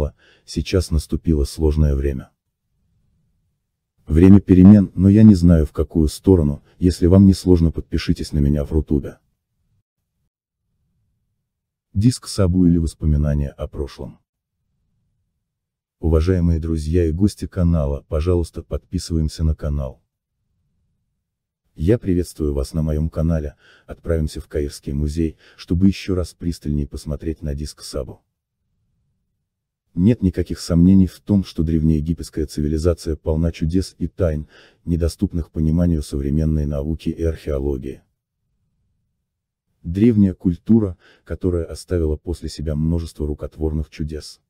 уехала, сейчас наступило сложное время. Время перемен, но я не знаю в какую сторону, если вам не сложно подпишитесь на меня в Рутубе. Диск Сабу или воспоминания о прошлом. Уважаемые друзья и гости канала, пожалуйста подписываемся на канал. Я приветствую вас на моем канале, отправимся в Каирский музей, чтобы еще раз пристальнее посмотреть на диск Сабу. Нет никаких сомнений в том, что древнеегипетская цивилизация полна чудес и тайн, недоступных пониманию современной науки и археологии. Древняя культура, которая оставила после себя множество рукотворных чудес.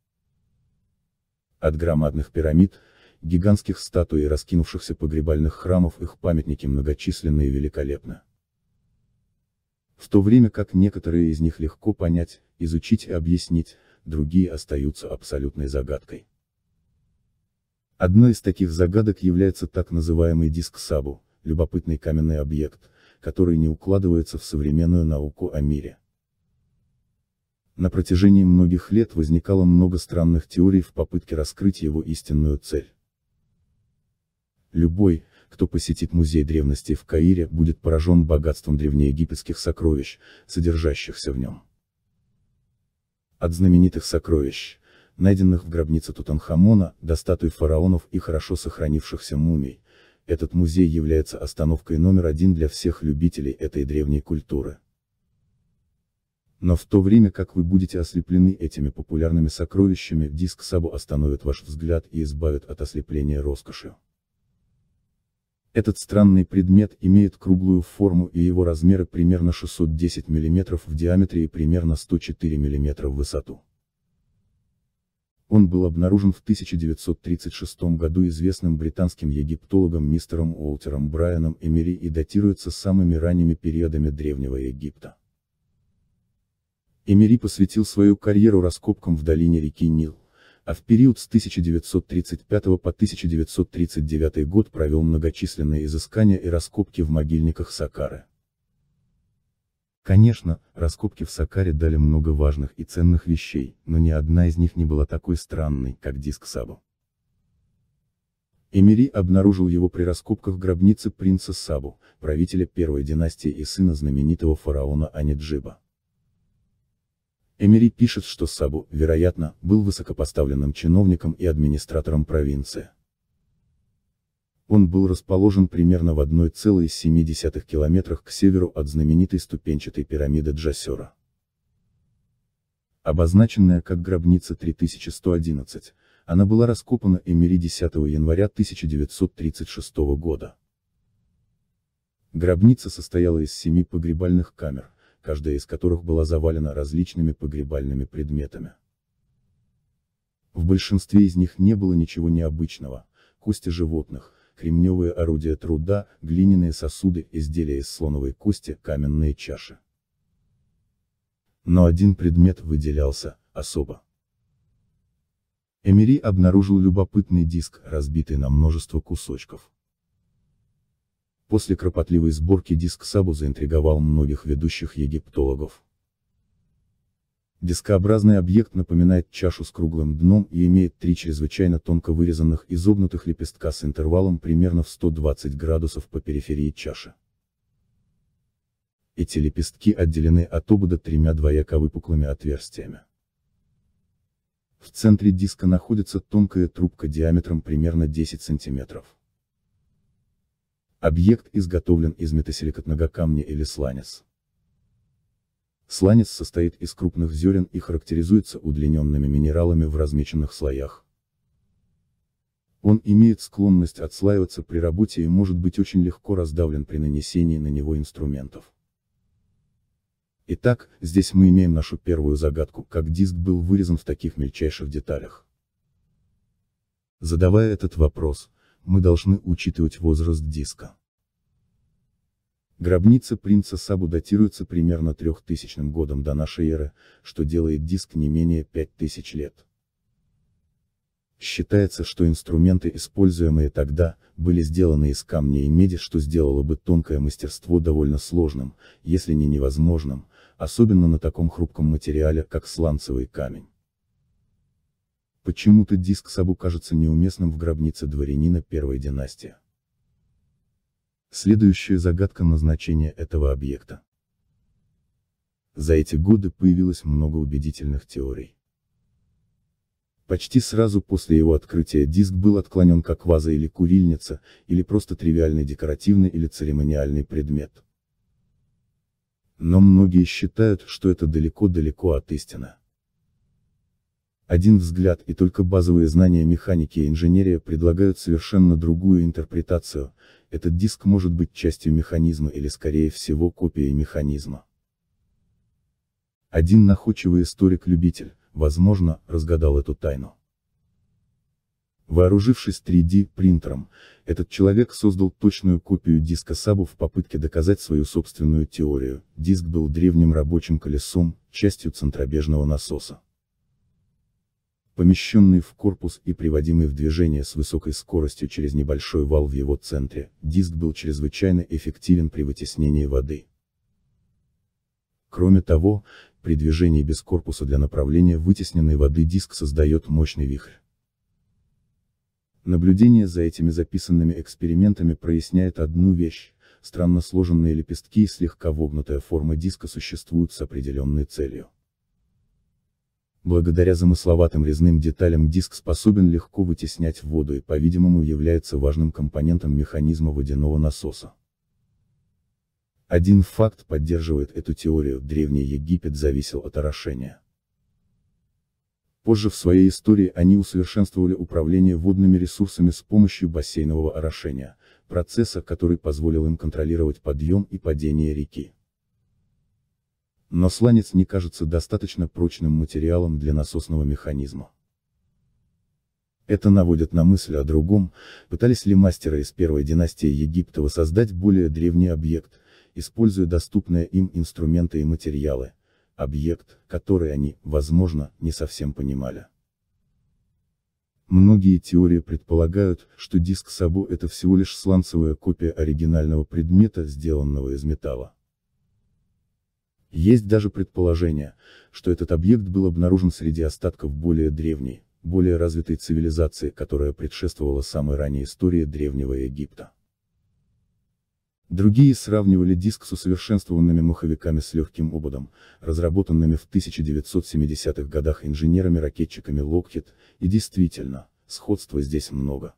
От громадных пирамид, гигантских статуй и раскинувшихся погребальных храмов их памятники многочисленны и великолепны. В то время как некоторые из них легко понять, изучить и объяснить, другие остаются абсолютной загадкой. Одной из таких загадок является так называемый диск Сабу, любопытный каменный объект, который не укладывается в современную науку о мире. На протяжении многих лет возникало много странных теорий в попытке раскрыть его истинную цель. Любой, кто посетит музей древности в Каире, будет поражен богатством древнеегипетских сокровищ, содержащихся в нем. От знаменитых сокровищ, найденных в гробнице Тутанхамона, до статуй фараонов и хорошо сохранившихся мумий, этот музей является остановкой номер один для всех любителей этой древней культуры. Но в то время как вы будете ослеплены этими популярными сокровищами, диск Сабу остановит ваш взгляд и избавит от ослепления роскошью. Этот странный предмет имеет круглую форму и его размеры примерно 610 мм в диаметре и примерно 104 мм в высоту. Он был обнаружен в 1936 году известным британским египтологом мистером Уолтером Брайаном Эмери и датируется самыми ранними периодами Древнего Египта. Эмери посвятил свою карьеру раскопкам в долине реки Нил а в период с 1935 по 1939 год провел многочисленные изыскания и раскопки в могильниках Сакары. Конечно, раскопки в Сакаре дали много важных и ценных вещей, но ни одна из них не была такой странной, как диск Сабу. Эмири обнаружил его при раскопках гробницы принца Сабу, правителя первой династии и сына знаменитого фараона Аниджиба. Эмери пишет, что Сабу, вероятно, был высокопоставленным чиновником и администратором провинции. Он был расположен примерно в 1,7 километрах к северу от знаменитой ступенчатой пирамиды Джасера. Обозначенная как гробница 3111, она была раскопана Эмери 10 января 1936 года. Гробница состояла из семи погребальных камер, каждая из которых была завалена различными погребальными предметами. В большинстве из них не было ничего необычного, кости животных, кремневые орудия труда, глиняные сосуды, изделия из слоновой кости, каменные чаши. Но один предмет выделялся, особо. Эмири обнаружил любопытный диск, разбитый на множество кусочков. После кропотливой сборки диск Сабу заинтриговал многих ведущих египтологов. Дискообразный объект напоминает чашу с круглым дном и имеет три чрезвычайно тонко вырезанных изогнутых лепестка с интервалом примерно в 120 градусов по периферии чаши. Эти лепестки отделены от обода тремя двояко выпуклыми отверстиями. В центре диска находится тонкая трубка диаметром примерно 10 сантиметров. Объект изготовлен из метасиликатного камня или сланец. Сланец состоит из крупных зерен и характеризуется удлиненными минералами в размеченных слоях. Он имеет склонность отслаиваться при работе и может быть очень легко раздавлен при нанесении на него инструментов. Итак, здесь мы имеем нашу первую загадку, как диск был вырезан в таких мельчайших деталях. Задавая этот вопрос, мы должны учитывать возраст диска. Гробница принца Сабу датируется примерно 3000 годом до нашей эры, что делает диск не менее 5000 лет. Считается, что инструменты, используемые тогда, были сделаны из камня и меди, что сделало бы тонкое мастерство довольно сложным, если не невозможным, особенно на таком хрупком материале, как сланцевый камень. Почему-то диск Сабу кажется неуместным в гробнице дворянина первой династии. Следующая загадка назначения этого объекта. За эти годы появилось много убедительных теорий. Почти сразу после его открытия диск был отклонен как ваза или курильница, или просто тривиальный декоративный или церемониальный предмет. Но многие считают, что это далеко-далеко от истины. Один взгляд и только базовые знания механики и инженерия предлагают совершенно другую интерпретацию, этот диск может быть частью механизма или скорее всего копией механизма. Один находчивый историк-любитель, возможно, разгадал эту тайну. Вооружившись 3D принтером, этот человек создал точную копию диска Сабу в попытке доказать свою собственную теорию, диск был древним рабочим колесом, частью центробежного насоса помещенный в корпус и приводимый в движение с высокой скоростью через небольшой вал в его центре, диск был чрезвычайно эффективен при вытеснении воды. Кроме того, при движении без корпуса для направления вытесненной воды диск создает мощный вихрь. Наблюдение за этими записанными экспериментами проясняет одну вещь. Странно сложенные лепестки и слегка вогнутая форма диска существуют с определенной целью. Благодаря замысловатым резным деталям диск способен легко вытеснять воду и, по-видимому, является важным компонентом механизма водяного насоса. Один факт поддерживает эту теорию, Древний Египет зависел от орошения. Позже в своей истории они усовершенствовали управление водными ресурсами с помощью бассейнового орошения, процесса, который позволил им контролировать подъем и падение реки но сланец не кажется достаточно прочным материалом для насосного механизма. Это наводит на мысль о другом, пытались ли мастера из первой династии Египта воссоздать более древний объект, используя доступные им инструменты и материалы, объект, который они, возможно, не совсем понимали. Многие теории предполагают, что диск Сабо это всего лишь сланцевая копия оригинального предмета, сделанного из металла. Есть даже предположение, что этот объект был обнаружен среди остатков более древней, более развитой цивилизации, которая предшествовала самой ранней истории Древнего Египта. Другие сравнивали диск с усовершенствованными маховиками с легким ободом, разработанными в 1970-х годах инженерами-ракетчиками Lockheed, и действительно, сходства здесь много.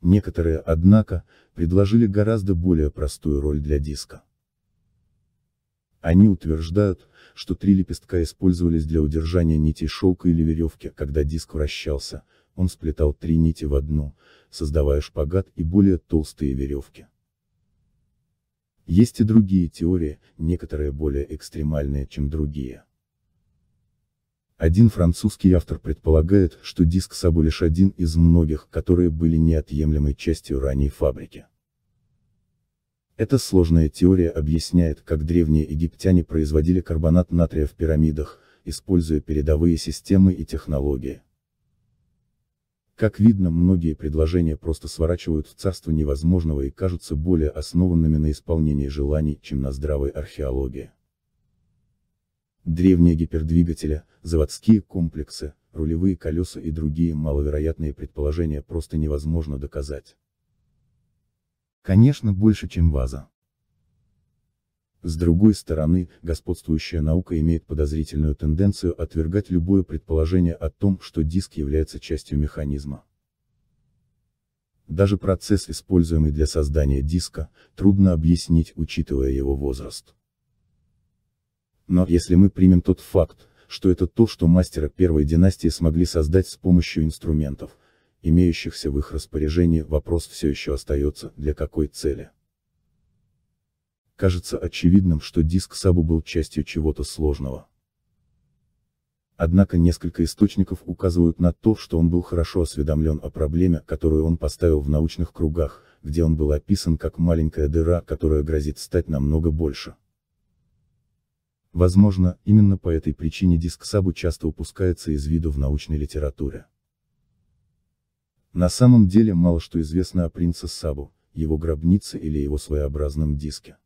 Некоторые, однако, предложили гораздо более простую роль для диска. Они утверждают, что три лепестка использовались для удержания нитей шелка или веревки, когда диск вращался, он сплетал три нити в одну, создавая шпагат и более толстые веревки. Есть и другие теории, некоторые более экстремальные, чем другие. Один французский автор предполагает, что диск собой лишь один из многих, которые были неотъемлемой частью ранней фабрики. Эта сложная теория объясняет, как древние египтяне производили карбонат натрия в пирамидах, используя передовые системы и технологии. Как видно, многие предложения просто сворачивают в царство невозможного и кажутся более основанными на исполнении желаний, чем на здравой археологии. Древние гипердвигатели, заводские комплексы, рулевые колеса и другие маловероятные предположения просто невозможно доказать. Конечно, больше, чем ваза. С другой стороны, господствующая наука имеет подозрительную тенденцию отвергать любое предположение о том, что диск является частью механизма. Даже процесс, используемый для создания диска, трудно объяснить, учитывая его возраст. Но если мы примем тот факт, что это то, что мастера первой династии смогли создать с помощью инструментов, имеющихся в их распоряжении, вопрос все еще остается, для какой цели. Кажется очевидным, что диск Сабу был частью чего-то сложного. Однако несколько источников указывают на то, что он был хорошо осведомлен о проблеме, которую он поставил в научных кругах, где он был описан как маленькая дыра, которая грозит стать намного больше. Возможно, именно по этой причине диск Сабу часто упускается из виду в научной литературе. На самом деле мало что известно о принце Сабу, его гробнице или его своеобразном диске.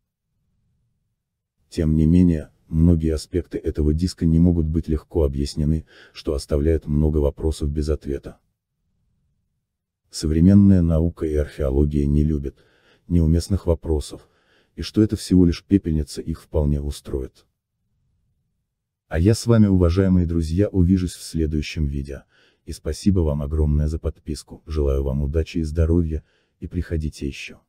Тем не менее, многие аспекты этого диска не могут быть легко объяснены, что оставляет много вопросов без ответа. Современная наука и археология не любят неуместных вопросов, и что это всего лишь пепельница их вполне устроит. А я с вами, уважаемые друзья, увижусь в следующем видео. И спасибо вам огромное за подписку. Желаю вам удачи и здоровья, и приходите еще.